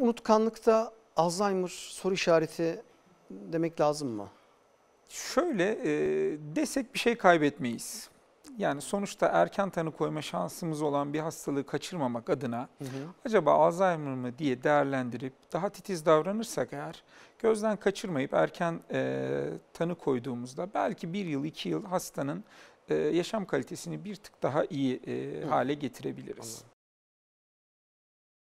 unutkanlıkta Alzheimer soru işareti demek lazım mı? Şöyle e, desek bir şey kaybetmeyiz. Yani sonuçta erken tanı koyma şansımız olan bir hastalığı kaçırmamak adına hı hı. acaba Alzheimer mı diye değerlendirip daha titiz davranırsak eğer gözden kaçırmayıp erken e, tanı koyduğumuzda belki bir yıl iki yıl hastanın e, yaşam kalitesini bir tık daha iyi e, hale getirebiliriz. Anladım.